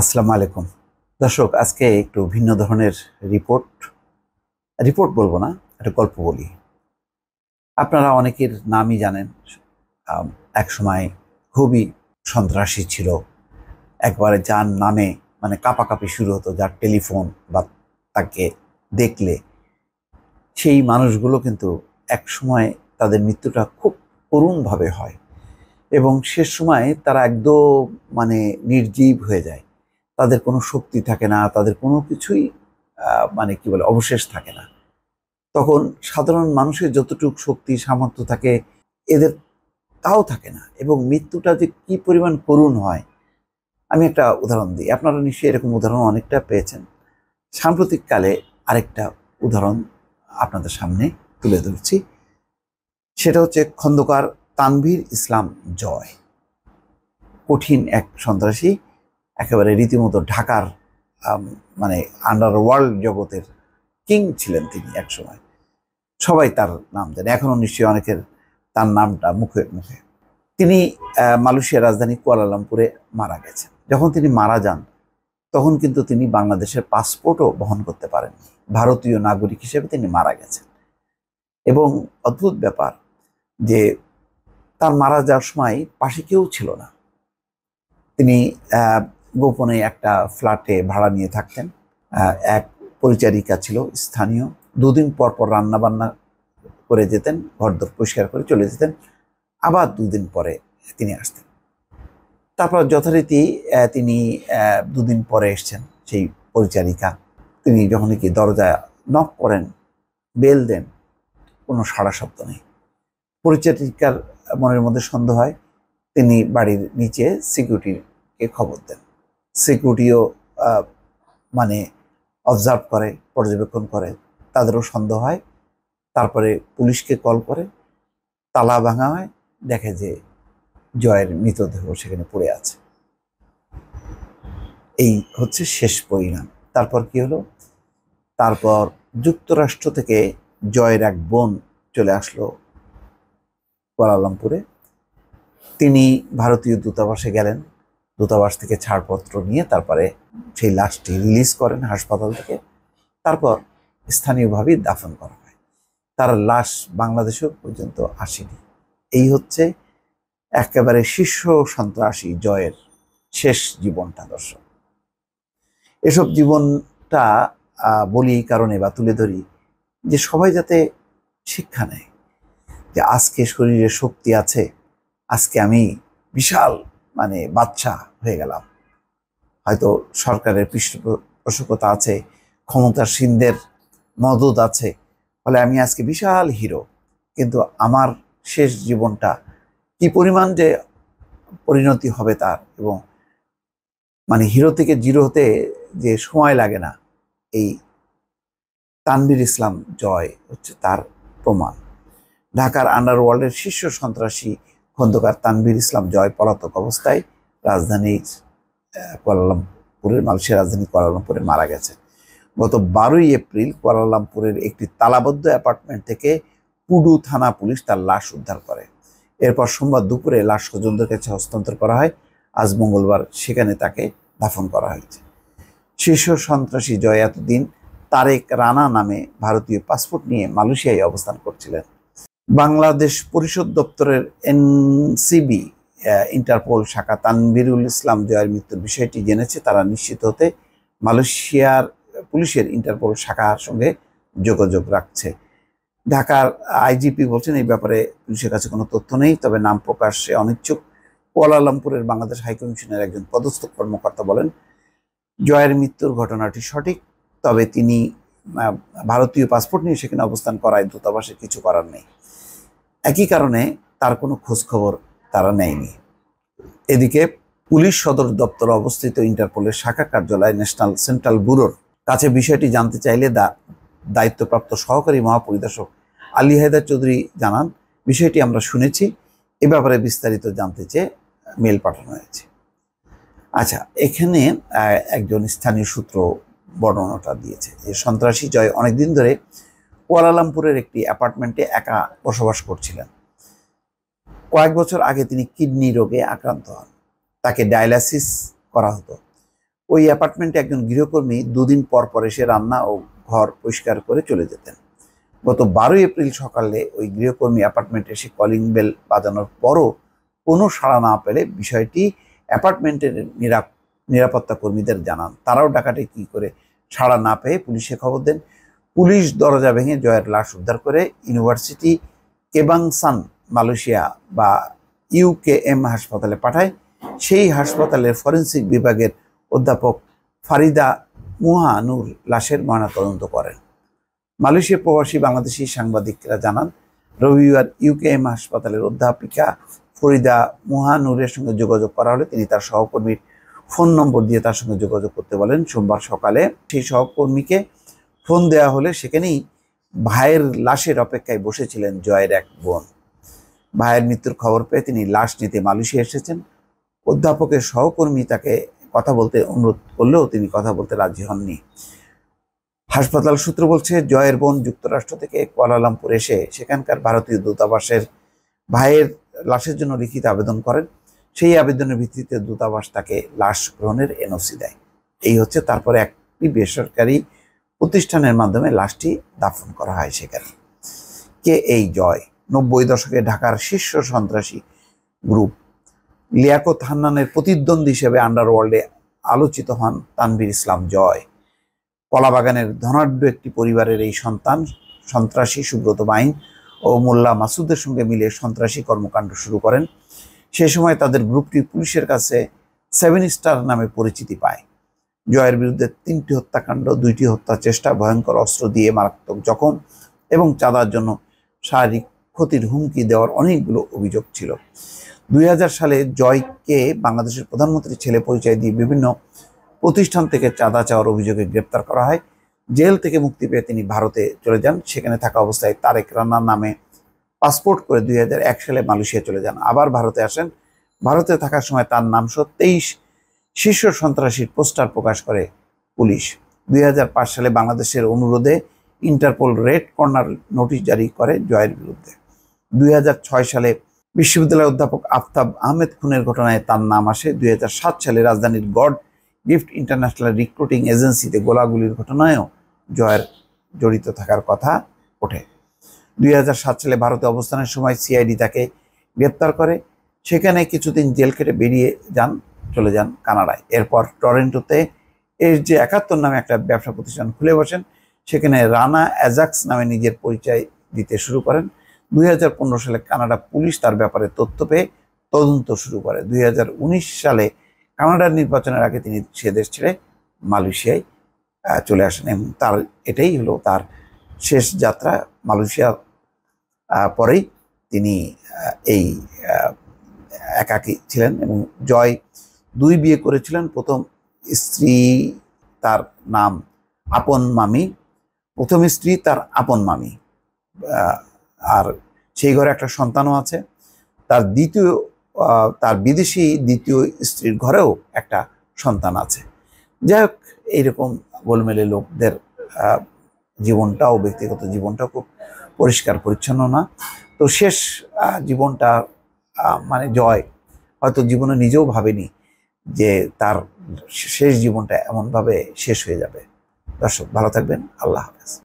আসসালামু আলাইকুম দর্শক আজকে একটু ভিন্ন ধরনের রিপোর্ট রিপোর্ট বলবো না একটা গল্প বলি আপনারা অনেকের নামই জানেন এক সময় খুবই সন্ত্রাসী ছিল একবারে যার নামে মানে কাপাকাপি শুরু হতো যার টেলিফোন বা তাকে দেখলে সেই মানুষগুলো কিন্তু এক সময় তাদের মৃত্যুটা খুব করুণভাবে হয় এবং শেষ সময় তারা একদম মানে নির্জীব হয়ে যায় তাদের কোনো শক্তি থাকে না তাদের কোনো কিছুই মানে কি বলে অবশেষ থাকে না তখন সাধারণ মানুষের যতটুক শক্তি সামর্থ্য থাকে এদের তাও থাকে না এবং মৃত্যুটা যে কি পরিমাণ করুণ হয় আমি একটা উদাহরণ দিই আপনারা নিশ্চয়ই এরকম উদাহরণ অনেকটা পেয়েছেন সাম্প্রতিককালে আরেকটা উদাহরণ আপনাদের সামনে তুলে ধরছি সেটা হচ্ছে খন্দকার তানভীর ইসলাম জয় কঠিন এক সন্ত্রাসী একেবারে রীতিমতো ঢাকার মানে আন্ডার ওয়ার্ল্ড জগতের কিং ছিলেন তিনি একসময় সবাই তার নাম জানে এখনও নিশ্চয়ই অনেকের তার নামটা মুখে মুখে তিনি মালয়েশিয়ার রাজধানী কুয়ালালামপুরে মারা গেছেন যখন তিনি মারা যান তখন কিন্তু তিনি বাংলাদেশের পাসপোর্টও বহন করতে পারেননি ভারতীয় নাগরিক হিসেবে তিনি মারা গেছেন এবং অদ্ভুত ব্যাপার যে তার মারা যাওয়ার সময় পাশে কেউ ছিল না তিনি গোপনে একটা ফ্ল্যাটে ভাড়া নিয়ে থাকতেন এক পরিচারিকা ছিল স্থানীয় দুদিন পর পর রান্নাবান্না করে যেতেন ঘরদোর পরিষ্কার করে চলে যেতেন আবার দুদিন পরে তিনি আসতেন তারপর যথারীতি তিনি দুদিন পরে এসছেন সেই পরিচারিকা তিনি যখন কি দরজা নক করেন বেল দেন কোনো সাড়া শব্দ নেই পরিচারিকার মনের মধ্যে সন্দেহ হয় তিনি বাড়ির নিচে সিকিউরিটিকে খবর দেন সিকিউরিটিও মানে অবজার্ভ করে পর্যবেক্ষণ করে তাদেরও সন্দেহ হয় তারপরে পুলিশকে কল করে তালা ভাঙা হয় দেখে যে জয়ের মৃতদেহ সেখানে পড়ে আছে এই হচ্ছে শেষ পরিণাম তারপর কি হলো তারপর যুক্তরাষ্ট্র থেকে জয়ের এক বোন চলে আসলো কুয়ালালামপুরে তিনি ভারতীয় দূতাবাসে গেলেন দূতাবাস থেকে ছাড়পত্র নিয়ে তারপরে সেই লাশটি রিলিজ করেন হাসপাতাল থেকে তারপর স্থানীয়ভাবেই দাফন করা হয় তার লাশ বাংলাদেশেও পর্যন্ত আসেনি এই হচ্ছে একেবারে শীর্ষ সন্ত্রাসী জয়ের শেষ জীবনটা দর্শক এসব জীবনটা বলি কারণে বা তুলে ধরি যে সবাই যাতে শিক্ষা নেয় যে আজকে শরীরে শক্তি আছে আজকে আমি বিশাল মানে বাচ্চা হয়ে গেলাম হয়তো সরকারের পৃষ্ঠপোষকতা আছে ক্ষমতাসীনদের মদত আছে ফলে আমি আজকে বিশাল হিরো কিন্তু আমার শেষ জীবনটা কি পরিমাণ যে পরিণতি হবে তার এবং মানে হিরো থেকে জিরো হতে যে সময় লাগে না এই তানবির ইসলাম জয় হচ্ছে তার প্রমাণ ঢাকার আন্ডারওয়ার্ল্ডের শীর্ষ সন্ত্রাসী খন্দকার তানভীর ইসলাম জয় পলাতক অবস্থায় রাজধানী কুয়ালালামপুরের মালয়েশিয়া রাজধানী কুয়ালালামপুরে মারা গেছে গত বারোই এপ্রিল কুয়ালালামপুরের একটি তালাবদ্ধ অ্যাপার্টমেন্ট থেকে পুডু থানা পুলিশ তার লাশ উদ্ধার করে এরপর সোমবার দুপুরে লাশ স্বজনদের কাছে হস্তান্তর করা হয় আজ মঙ্গলবার সেখানে তাকে দাফন করা হয়েছে শীর্ষ সন্ত্রাসী জয় এতদিন তারেক রানা নামে ভারতীয় পাসপোর্ট নিয়ে মালয়েশিয়ায় অবস্থান করছিলেন বাংলাদেশ পরিষদ দপ্তরের এনসিবি ইন্টারপোল শাখা তানবিরুল ইসলাম জয়ের মৃত্যুর বিষয়টি জেনেছে তারা নিশ্চিত হতে মালয়েশিয়ার পুলিশের ইন্টারপোল শাখার সঙ্গে যোগাযোগ রাখছে ঢাকার আইজিপি বলছেন এই ব্যাপারে পুলিশের কাছে কোনো তথ্য নেই তবে নাম প্রকাশে অনিচ্ছুক কুয়ালালামপুরের বাংলাদেশ হাইকমিশনের একজন পদস্থ কর্মকর্তা বলেন জয়ের মৃত্যুর ঘটনাটি সঠিক তবে তিনি ভারতীয় পাসপোর্ট নিয়ে সেখানে অবস্থান করায় দূতাবাসে কিছু করার নেই একই কারণে তার কোনো খোঁজখবর তারা নেয়নি এদিকে পুলিশ সদর দপ্তর অবস্থিত ইন্টারপোলের শাখা কার্যালয় ন্যাশনাল সেন্ট্রাল ব্যুরোর কাছে বিষয়টি জানতে চাইলে দায়িত্বপ্রাপ্ত সহকারী মহাপরিদর্শক আলী হায়দার চৌধুরী জানান বিষয়টি আমরা শুনেছি এ ব্যাপারে বিস্তারিত জানতে চেয়ে মেল পাঠানো হয়েছে আচ্ছা এখানে একজন স্থানীয় সূত্র বর্ণনাটা দিয়েছে যে সন্ত্রাসী জয় অনেকদিন ধরে কুয়ালালামপুরের একটি অ্যাপার্টমেন্টে একা বসবাস করছিলেন কয়েক বছর আগে তিনি কিডনি রোগে আক্রান্ত হন তাকে ডায়ালাসিস করা হতো ওই অ্যাপার্টমেন্টে একজন গৃহকর্মী দুদিন পর পর এসে রান্না ও ঘর পরিষ্কার করে চলে যেতেন গত বারোই এপ্রিল সকালে ওই গৃহকর্মী অ্যাপার্টমেন্টে এসে কলিং বেল বাজানোর পরও কোনো সাড়া না পেলে বিষয়টি অ্যাপার্টমেন্টের নিরাপত্তা কর্মীদের জানান তারাও ডাকাটে কি করে সাড়া না পেয়ে পুলিশে খবর দেন পুলিশ দরজা ভেঙে জয়ের লাশ উদ্ধার করে ইউনিভার্সিটি কেবাংসান মালয়েশিয়া বা ইউকেএম হাসপাতালে পাঠায় সেই হাসপাতালের ফরেন্সিক বিভাগের অধ্যাপক ফারিদা মুহানুর লাশের ময়নাতদন্ত করেন মালয়েশিয়া প্রবাসী বাংলাদেশি সাংবাদিকরা জানান রবিবার ইউকেএম হাসপাতালের অধ্যাপিকা ফরিদা মুহানুরের সঙ্গে যোগাযোগ করা হলে তিনি তার সহকর্মীর ফোন নম্বর দিয়ে তার সঙ্গে যোগাযোগ করতে বলেন সোমবার সকালে সেই সহকর্মীকে ফোন দেয়া হলে সেখানেই ভাইয়ের লাশের অপেক্ষায় বসেছিলেন জয়ের এক বোন ভাইয়ের মৃত্যুর খবর পেয়ে তিনি লাশ নিতে মালয়েশিয়া এসেছেন অধ্যাপকের সহকর্মী তাকে কথা বলতে অনুরোধ করলেও তিনি কথা বলতে রাজি হননি হাসপাতাল সূত্র বলছে জয়ের বোন যুক্তরাষ্ট্র থেকে কোয়ালালামপুর এসে সেখানকার ভারতীয় দূতাবাসের ভাইয়ের লাশের জন্য লিখিত আবেদন করেন সেই আবেদনের ভিত্তিতে দূতাবাস তাকে লাশ গ্রহণের এনওসি দেয় এই হচ্ছে তারপরে একটি বেসরকারি প্রতিষ্ঠানের মাধ্যমে লাশটি দাফন করা হয় সেখানে কে এই জয় নব্বই দশকে ঢাকার শীর্ষ সন্ত্রাসী গ্রুপ লিয়াকত হান্নানের প্রতিদ্বন্দ্বী হিসেবে আন্ডারওয়ার্ল্ডে আলোচিত হন তানভীর ইসলাম জয় কলাবাগানের ধনাঢ্য একটি পরিবারের এই সন্তান সন্ত্রাসী সুব্রত বাইন ও মোল্লা মাসুদের সঙ্গে মিলে সন্ত্রাসী কর্মকাণ্ড শুরু করেন সে সময় তাদের গ্রুপটি পুলিশের কাছে সেভেন স্টার নামে পরিচিতি পায় জয়ের বিরুদ্ধে তিনটি হত্যাকাণ্ড দুইটি হত্যা চেষ্টা ভয়ঙ্কর অস্ত্র দিয়ে মারাত্মক যখন এবং চাঁদার জন্য শারীরিক ক্ষতির হুমকি দেওয়ার অনেকগুলো অভিযোগ ছিল দুই সালে জয়কে বাংলাদেশের প্রধানমন্ত্রী ছেলে পরিচয় দিয়ে বিভিন্ন প্রতিষ্ঠান থেকে চাঁদা চাওয়ার অভিযোগে গ্রেপ্তার করা হয় জেল থেকে মুক্তি পেয়ে তিনি ভারতে চলে যান সেখানে থাকা অবস্থায় তারেক রান্নার নামে পাসপোর্ট করে দুই সালে মালয়েশিয়া চলে যান আবার ভারতে আসেন ভারতে থাকার সময় তার নামসহ তেইশ শীর্ষ সন্ত্রাসীর পোস্টার প্রকাশ করে পুলিশ দুই সালে বাংলাদেশের অনুরোধে ইন্টারপোল রেড কর্নার নোটিশ জারি করে জয়ের বিরুদ্ধে দুই সালে বিশ্ববিদ্যালয়ের অধ্যাপক আফতাব আহমেদ খুনের ঘটনায় তার নাম আসে দুই সালে রাজধানীর গড গিফট ইন্টারন্যাশনাল রিক্রুটিং এজেন্সিতে গোলাগুলির ঘটনায়ও জয়ের জড়িত থাকার কথা ওঠে দুই সালে ভারতে অবস্থানের সময় সিআইডি তাকে গ্রেপ্তার করে সেখানে কিছুদিন জেল কেটে বেরিয়ে যান চলে যান কানাডায় এরপর টরেন্টোতে এর যে একাত্তর নামে একটা ব্যবসা প্রতিষ্ঠান খুলে বসেন সেখানে রানা অ্যাজাক্স নামে নিজের পরিচয় দিতে শুরু করেন দুই সালে কানাডা পুলিশ তার ব্যাপারে তথ্য পেয়ে তদন্ত শুরু করে দুই সালে কানাডার নির্বাচনের আগে তিনি সে দেশ ছেড়ে মালয়েশিয়ায় চলে আসেন এবং তার এটাই হলো তার শেষ যাত্রা মালয়েশিয়া পরেই তিনি এই একাকী ছিলেন এবং জয় দুই বিয়ে করেছিলেন প্রথম স্ত্রী তার নাম আপন মামি প্রথম স্ত্রী তার আপন মামি আর সেই ঘরে একটা সন্তানও আছে তার দ্বিতীয় তার বিদেশি দ্বিতীয় স্ত্রীর ঘরেও একটা সন্তান আছে যাই হোক এইরকম গোলমেলে লোকদের জীবনটাও ব্যক্তিগত জীবনটাও খুব পরিষ্কার পরিচ্ছন্ন না তো শেষ জীবনটা মানে জয় হয়তো জীবনে নিজেও ভাবেনি যে তার শেষ জীবনটা এমনভাবে শেষ হয়ে যাবে দর্শক ভালো থাকবেন আল্লাহ হাফেজ